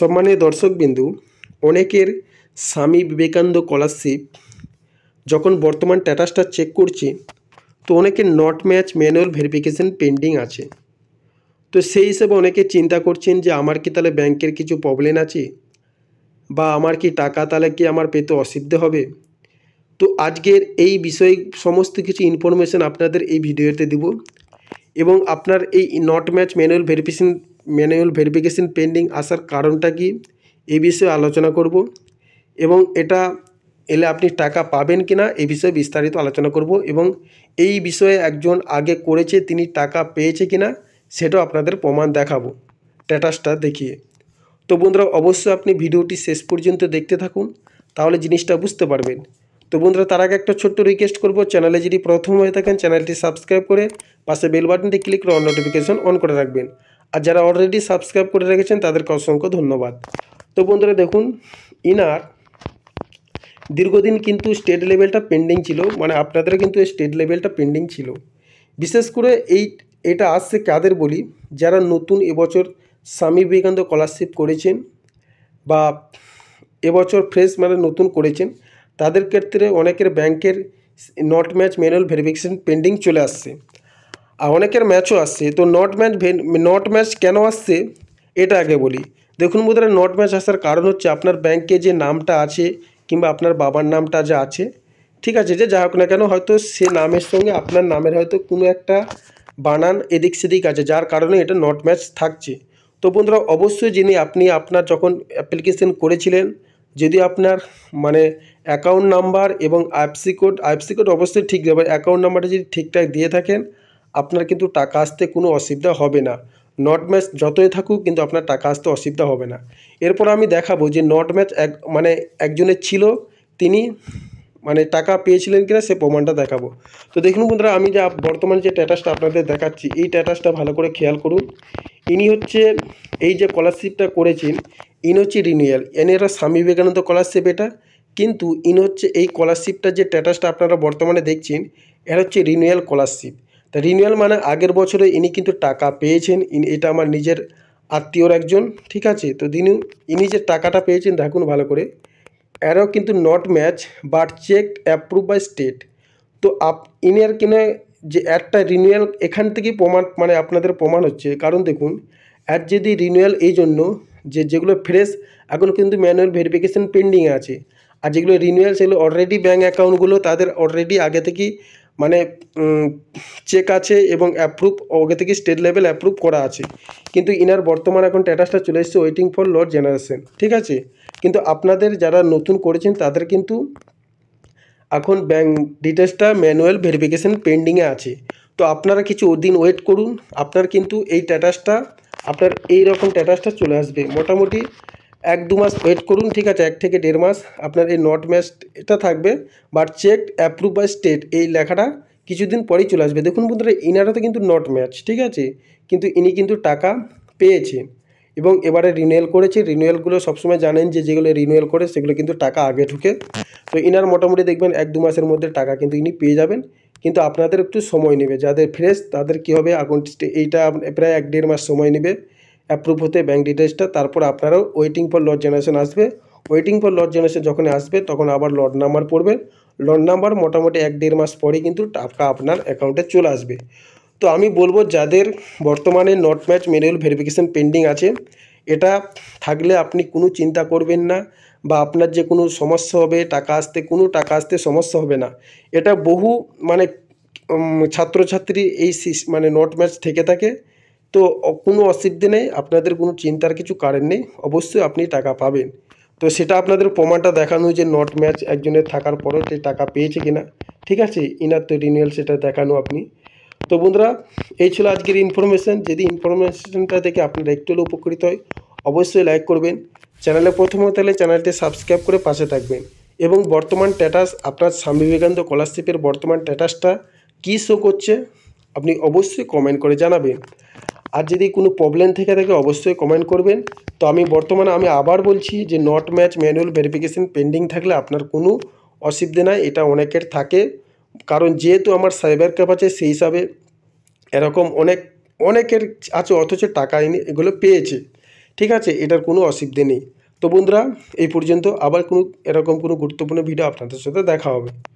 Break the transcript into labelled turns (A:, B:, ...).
A: সম্মানীয় দর্শকবিন্দু অনেকের স্বামী বিবেকানন্দ স্কলারশিপ যখন বর্তমান স্ট্যাটাসটা চেক করছি তো অনেকের not match manual verification pending আছে তো সেই হিসেবে অনেকে চিন্তা করছেন যে আমার কি তাহলে ব্যাংকের কিছু প্রবলেম আছে বা আমার কি টাকা তাহলে কি আমার পেতে অসুবিধে হবে তো আজকের এই বিষয়ে সমস্ত কিছু ইনফরমেশান আপনাদের এই ভিডিওতে দিব এবং আপনার এই not match manual verification manual verification pending আসার কারণটা কী এ বিষয়ে আলোচনা করব এবং এটা এলে আপনি টাকা পাবেন কি না এ বিষয়ে বিস্তারিত আলোচনা করব এবং এই বিষয়ে একজন আগে করেছে তিনি টাকা পেয়েছে কি না সেটাও আপনাদের প্রমাণ দেখাবো স্ট্যাটাসটা দেখিয়ে তো বন্ধুরা অবশ্যই আপনি ভিডিওটি শেষ পর্যন্ত দেখতে থাকুন তাহলে জিনিসটা বুঝতে পারবেন তো বন্ধুরা তার আগে একটা ছোট্ট রিকোয়েস্ট করবো চ্যানেলে যদি প্রথম হয়ে থাকেন চ্যানেলটি সাবস্ক্রাইব করে পাশে বেল বাটনটি ক্লিক করে অন নোটিফিকেশন অন করে রাখবেন আর যারা অলরেডি সাবস্ক্রাইব করে রেখেছেন তাদেরকে অসংখ্য ধন্যবাদ তো বন্ধুরা দেখুন ইনার দীর্ঘদিন কিন্তু স্টেট লেভেলটা পেন্ডিং ছিল মানে আপনাদের কিন্তু স্টেট লেভেলটা পেন্ডিং ছিল বিশেষ করে এই এটা আসছে কাদের বলি যারা নতুন এবছর স্বামী বিবেকানন্দ স্কলারশিপ করেছেন বা এবছর ফ্রেশ মানে নতুন করেছেন তাদের ক্ষেত্রে অনেকের ব্যাংকের not match manual verification pending চলে আসছে অনেকের ম্যাচও আসছে তো নট ম্যাচ নট ম্যাচ কেন আসছে এটা আগে বলি দেখুন বন্ধুরা নট ম্যাচ আসার কারণ হচ্ছে আপনার ব্যাংকে যে নামটা আছে কিংবা আপনার বাবার নামটা যা আছে ঠিক আছে যে যা হোক না কেন হয়তো সে নামের সঙ্গে আপনার নামের হয়তো কোনো একটা বানান এদিক সেদিক আছে যার কারণে এটা নট ম্যাচ থাকছে তো বন্ধুরা অবশ্যই যিনি আপনি আপনার যখন অ্যাপ্লিকেশন করেছিলেন যদি আপনার মানে অ্যাকাউন্ট নাম্বার এবং আইএফসি কোড আইপসি কোড অবশ্যই ঠিক যাবে অ্যাকাউন্ট নাম্বারটা যদি ঠিকঠাক দিয়ে থাকেন আপনার কিন্তু টাকা আসতে কোনো অসুবিধা হবে না নট ম্যাচ যতই থাকুক কিন্তু আপনার টাকা আসতে অসুবিধা হবে না এরপর আমি দেখাবো যে নট ম্যাচ এক মানে একজনের ছিল তিনি মানে টাকা পেয়েছিলেন কিনা সে প্রমাণটা দেখাবো তো দেখুন বন্ধুরা আমি যা বর্তমানে যে স্ট্যাটাসটা আপনাদের দেখাচ্ছি এই স্ট্যাটাসটা ভালো করে খেয়াল করুন ইনি হচ্ছে এই যে স্কলারশিপটা করেছেন ইন হচ্ছে রিনিয়াল এনে এটা স্বামী বিবেকানন্দ স্কলারশিপ এটা কিন্তু ইন হচ্ছে এই স্কলারশিপটা যে স্ট্যাটাসটা আপনারা বর্তমানে দেখছেন এটা হচ্ছে রিনিয়াল স্কলারশিপ তা রিনিউয়াল মানে আগের বছরে ইনি কিন্তু টাকা পেয়েছেন এটা আমার নিজের আত্মীয়র একজন ঠিক আছে তো দিনু ইনি যে টাকাটা পেয়েছেন দেখুন ভালো করে অ্যারো কিন্তু not match but check approve by state তো আপ ইনার কিনে যে অ্যাডটা রিনিউয়াল এখান থেকেই প্রমাণ মানে আপনাদের প্রমাণ হচ্ছে কারণ দেখুন অ্যাড যদি রিনিউয়াল এই জন্য যে যেগুলো ফ্রেশ এখন কিন্তু ম্যানুয়াল ভেরিফিকেশান পেন্ডিং আছে আর যেগুলো রিনিউয়াল সেগুলো অলরেডি ব্যাঙ্ক অ্যাকাউন্টগুলো তাদের অলরেডি আগে থেকেই মানে চেক আছে এবং অ্যাপ্রুভ ওকে থেকে স্টেট লেভেল অ্যাপ্রুভ করা আছে কিন্তু ইনার বর্তমান এখন স্ট্যাটাসটা চলে এসেছে ওয়েটিং ফর লর্ড জেনারেশন ঠিক আছে কিন্তু আপনাদের যারা নতুন করেছেন তাদের কিন্তু এখন ব্যাঙ্ক ডিটেলসটা ম্যানুয়াল ভেরিফিকেশান পেন্ডিংয়ে আছে তো আপনারা কিছু ওদিন ওয়েট করুন আপনার কিন্তু এই স্ট্যাটাসটা আপনার এই রকম স্ট্যাটাসটা চলে আসবে মোটামুটি এক দু মাস ওয়েট করুন ঠিক আছে এক থেকে দেড় মাস আপনার এই নট ম্যাচ এটা থাকবে but check approve by state এই লেখাটা কিছুদিন পরেই চলে আসবে দেখুন বন্ধুরা ইনারা তো কিন্তু নট ম্যাচ ঠিক আছে কিন্তু ইনি কিন্তু টাকা পেয়েছে এবং এবারে রিনুয়েল করেছে রিনুয়ালগুলো সবসময় জানেন যে যেগুলো রিনুয়েল করে সেগুলো কিন্তু টাকা আগে ঢুকে তো ইনার মোটামুটি দেখবেন এক দু মাসের মধ্যে টাকা কিন্তু ইনি পেয়ে যাবেন কিন্তু আপনাদের একটু সময় নেবে যাদের ফ্রেশ তাদের কি হবে আগুন এইটা প্রায় এক দেড় মাস সময় নেবে অ্যাপ্রুভ হতে ব্যাঙ্ক ডিটেলসটা তারপর আপনারাও ওয়েটিং ফর লট জেনারেশন আসবে ওয়েটিং ফর লট জেনারেশন যখন আসবে তখন আবার লড নাম্বার পড়বে লড নাম্বার মোটামুটি এক দেড় মাস পরে কিন্তু টাকা আপনার অ্যাকাউন্টে চলে আসবে তো আমি বলবো যাদের বর্তমানে not match manual verification pending আছে এটা থাকলে আপনি কোনো চিন্তা করবেন না বা আপনার যে কোনো সমস্যা হবে টাকা আসতে কোনো টাকা আসতে সমস্যা হবে না এটা বহু মানে ছাত্রছাত্রী এই মানে নট ম্যাচ থেকে থাকে তো কোনো অসুবিধে নেই আপনাদের কোনো চিন্তার কিছু কারণ নেই অবশ্যই আপনি টাকা পাবেন তো সেটা আপনাদের প্রমাণটা দেখানো যে নট ম্যাচ একজনের থাকার পরও সে টাকা পেয়েছে কিনা ঠিক আছে ইনার তো রিনিউয়াল সেটা দেখানো আপনি তো বন্ধুরা এই ছিল আজকের ইনফরমেশান যদি ইনফরমেশানটা দেখে আপনারা একটু হলেও উপকৃত হয় অবশ্যই লাইক করবেন চ্যানেলে প্রথম তাহলে চ্যানেলটি সাবস্ক্রাইব করে পাশে থাকবেন এবং বর্তমান স্ট্যাটাস আপনার স্বামী বিবেকানন্দ স্কলারশিপের বর্তমান স্ট্যাটাসটা কী শো করছে আপনি অবশ্যই কমেন্ট করে জানাবেন আর যদি কোনো প্রবলেম থেকে থাকে অবশ্যই কমেন্ট করবেন তো আমি বর্তমানে আমি আবার বলছি যে not match manual verification pending থাকলে আপনার কোনো অসুবিধে নাই এটা অনেকের থাকে কারণ যেহেতু আমার সাইবার ক্যাপ আছে সেই হিসাবে এরকম অনেক অনেকের আছে অথচ টাকা এনে এগুলো পেয়েছে ঠিক আছে এটার কোনো অসুবিধে নেই তো বন্ধুরা এই পর্যন্ত আবার কোনো এরকম কোনো গুরুত্বপূর্ণ ভিডিও আপনাদের সাথে দেখা হবে